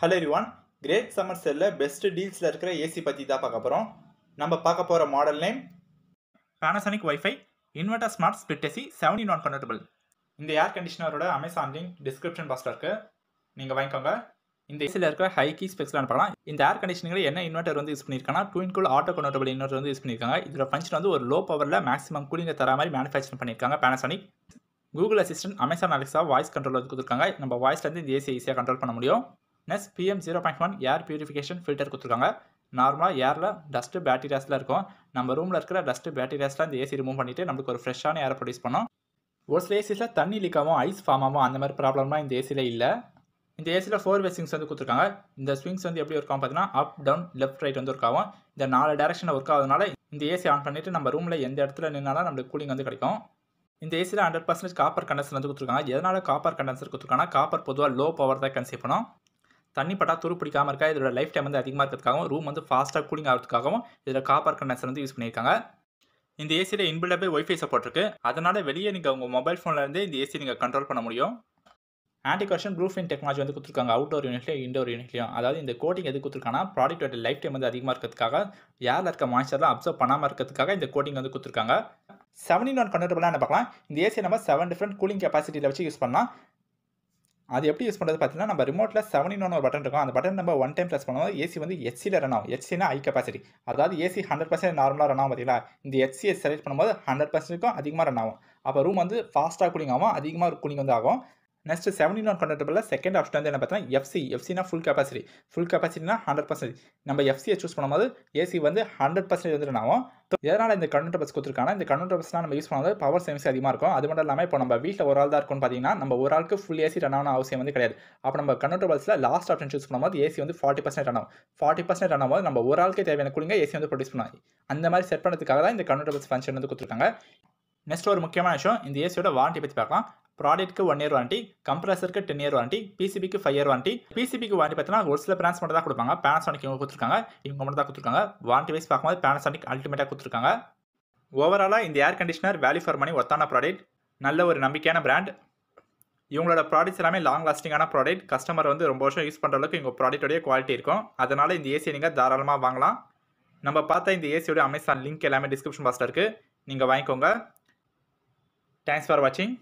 hello ரிவான் great summer செல்லில் best டீல்ஸில் இருக்கிற ஏசி பற்றி தான் பார்க்க போகிறோம் நம்ம பார்க்க போகிற model name Panasonic wifi inverter smart split AC seventy நான் கன்வெர்டபுள் இந்த ஏர் கண்டிஷனரோட அமேசான் லிங்க் டிஸ்கிரிப்ஷன் பாக்ஸில் இருக்குது நீங்கள் வாங்கிக்கோங்க இந்த ஏசியில் இருக்கிற ஹை கீ ஸ்பெக்ஸ்லாம் பார்க்கலாம் இந்த ஏர் கண்டிஷனில் என்ன இன்வெர்டர் வந்து யூஸ் பண்ணியிருக்காங்கன்னா டூன் கூல் ஆட்டோ கன்வெர்டபுள் இன்வெர்டர் வந்து யூஸ் பண்ணியிருக்காங்க இதோட ஃபங்க்ஷன் வந்து ஒரு லோ பவரில் மேக்ஸிமம் கூலிங்கை தர மாதிரி மேனுஃபேக்சர் பண்ணியிருக்காங்க Panasonic Google assistant Amazon Alexa voice control கொடுத்துருக்காங்க நம்ம வாய்ஸ்லேருந்து இந்த ஏசி ஈஸியாக கண்ட்ரோல் பண்ண முடியும் next PM zero point one air purification filter கொடுத்துருக்காங்க நார்மலாக ஏரில் டஸ்ட்டு பேட்டீரியாஸில் இருக்கும் நம்ம ரூமில் இருக்கிற டஸ்ட்டு பேக்டீரியாஸ்லாம் இந்த ஏசி ரிமூவ் பண்ணிவிட்டு நம்மளுக்கு ஒரு ஃப்ரெஷ்ஷான ஏரை ப்ரொடியூஸ் பண்ணோம் ஒரு சில ஏசியில் தண்ணி லீக்காகவும் ஐஸ் ஃபார்ம் ஆகும் அந்த மாதிரி ப்ராப்ளம்லாம் இந்த ஏசியில் இல்லை இந்த ஏசியில் ஃபோர் வே ஸ்விங்ஸ் வந்து கொடுத்துருக்காங்க இந்த ஸ்விங்ஸ் வந்து எப்படி இருக்கும் பார்த்தீங்கன்னா அப் டவுன் லெஃப்ட் ரைட் வந்து இருக்காகும் இந்த நாலு டேரக்ஷனில் ஒர்க் ஆகுதுனால இந்த ஏசி ஆன் பண்ணிவிட்டு நம்ம ரூமில் எந்த இடத்துல நின்னாலும் நம்மளுக்கு கூலிங் வந்து கிடைக்கும் இந்த ஏசியில் ஹண்ட்ரட் பர்சன்டேஜ் காப்பர் கண்டன்சர் வந்து கொடுத்துருக்காங்க எதனால் காப்பர் கண்டன்சர் கொடுத்துருக்காங்கன்னா காப்பர் பொதுவாக லோ பவர் தான் கன்சியூம் பண்ணோம் தண்ணி பட்டா துரு பிடிக்காமல் இருக்கா இதோட லைஃப் டைம் வந்து அதிகமாக இருக்கிறதுக்காகவும் ரூம் வந்து ஃபாஸ்ட்டாக கூலிங் ஆகிறதுக்காகவும் இதில் காப்பர் கண்டென்சர் வந்து யூஸ் பண்ணியிருக்காங்க இந்த ஏசியில் இன்பில்டாகவே ஒய்ஃபை சப்போர்ட் இருக்குது அதனால் வெளியே நீங்கள் உங்கள் மொபைல் ஃபோன்லேருந்து இந்த ஏசி நீங்கள் கண்ட்ரோல் பண்ண முடியும் anti corrosion proof in technology வந்து கொடுத்துருக்காங்க அவுட்டோர் யூனிட்லேயும் இன்டோர் யூனிட்லையும் அதாவது இந்த கோட்டிங் எது கொடுத்துருக்காங்கன்னா ப்ராடக்ட்டோட லைஃப் டைம் வந்து அதிகமாக இருக்கிறதுக்காக யாரில் இருக்க மாய்ச்சர்லாம் அப்சர்வ் பண்ணாமல் இருக்கிறதுக்காக இந்த கோட்டிங் வந்து கொடுத்துருக்காங்க செவன் இன் ஒன் கன்வெர்டபுளாக என்ன பார்க்கலாம் இந்த ஏசியை நம்ம செவன் டிஃப்ரெண்ட் கூலிங் கெப்பாசிட்டியில் வச்சு யூஸ் பண்ணலாம் அது எப்படி யூஸ் பண்ணுறது பார்த்தீங்கன்னா நம்ம ரிமோட்டில் இன் ஒரு பட்டன் இருக்கும் அந்த பட்டன் நம்ம ஒன் டைம் ப்ரெஸ் பண்ணுவோம் ஏசி வந்து எச்சியில் ரன் ஆகும் எச்சினா ஹை கெப்பாசிட்டி அதாவது ஏசி ஹண்ட்ரட் பர்சன்ட் நார்மலாக ரன் ஆகும் பார்த்தீங்களா இந்த எச்சியை செலக்ட் பண்ணும்போது ஹண்ட்ரட் பர்சன்ட்டுக்கும் அதிகமாக ரன் ஆகும் அப்போ ரூம் வந்து ஃபாஸ்ட்டாக கூலிங் ஆகும் அதிகமாக கூலிங் வந்து ஆகும் நெக்ஸ்ட் செவன்டி ನಾನ್ ಕಂಡರ್ಟಬಲ್ செகண்ட் ஆப்ஷன் வந்து என்ன பார்த்தீங்கன்னா எஃப்சி எஃப்சினா ஃபுல் கெப்பாசிட்டி ஃபுல் கெப்பாசிட்டினா ஹண்ட்ரட் பர்சன்டேஜ் நம்ம எஃப்சியை சூஸ் பண்ணும்போது ஏசி வந்து ஹண்ட்ரட் பர்சன்டேஜ் வந்து நாவும் எதனால் இந்த கன்வெர்ட்டர் பஸ் கொடுத்துருக்காங்க இந்த கன்வெர்ட்டர் பஸ்னா நம்ம யூஸ் பண்ணும்போது பவர் சேவிங்ஸ் அதிகமாக இருக்கும் அது மட்டும் இல்லாமல் இப்போ நம்ம வீட்டில் ஒரு ஆள் தான் இருக்கும் பார்த்தீங்கன்னா நம்ம ஒரு ஆளுக்கு ஃபுல் ஏசி ரன் ஆன அவசியம் வந்து கிடையாது அப்போ நம்ம கன்வெர்ட்டர் பஸ்ஸில் லாஸ்ட் ஆப்ஷன் சூஸ் பண்ணும்போது ஏசி வந்து ஃபார்ட்டி பர்சன்ட் ரன் ஆகும் ஃபார்ட்டி பர்சன்ட் ரன் ஆகும்போது நம்ம ஒரு ஆளுக்கு தேவையான கூலிங்க ஏசி வந்து ப்ரொடியூஸ் பண்ணுவாங்க அந்த மாதிரி செட் பண்ணுறதுக்காக தான் இந்த கன்வெர்ட்டர் பஸ் ஃபங்க்ஷன் வந்து கொடுத்துருக்காங்க நெக்ஸ்ட் ஒரு முக்கியமான விஷயம் இந்த ஏசியோட வாரண்ட்டி பற்றி பார்க்கலாம் ப்ராடக்ட்க்கு ஒன் இயர் வாரண்டி கம்ப்ரஸருக்கு டென் இயர் வாரண்டி பிசிபிக்கு ஃபைவ் இயர் வாரண்டி பிசிபிக்கு வாரண்டி பார்த்தீங்கன்னா ஒரு சில பிராண்ட்ஸ் மட்டும் தான் கொடுப்பாங்க பேனசானிக் இவங்க கொடுத்துருக்காங்க இவங்க மட்டும் தான் கொடுத்துருக்காங்க வாரண்டி வைஸ் பார்க்கும்போது பேனசானிக் அல்டிமேட்டாக கொடுத்துருக்காங்க ஓவராலாக இந்த air conditioner value for money ஒத்தான ப்ராடக்ட் நல்ல ஒரு நம்பிக்கையான பிராண்ட் இவங்களோட ப்ராடக்ட்ஸ் எல்லாமே லாங் லாஸ்டிங்கான ப்ராடக்ட் கஸ்டமர் வந்து ரொம்ப வருஷம் யூஸ் பண்ணுற அளவுக்கு இவங்க ப்ராடக்டோடைய குவாலிட்டி இருக்கும் அதனால் இந்த ஏசியை நீங்கள் தாராளமாக வாங்கலாம் நம்ம பார்த்தா இந்த ஏசியோட அமேசான் லிங்க் எல்லாமே டிஸ்கிரிப்ஷன் பாக்ஸில் இருக்குது நீங்கள் வாங்கிக்கோங்க தேங்க்ஸ் ஃபார் வாட்சிங்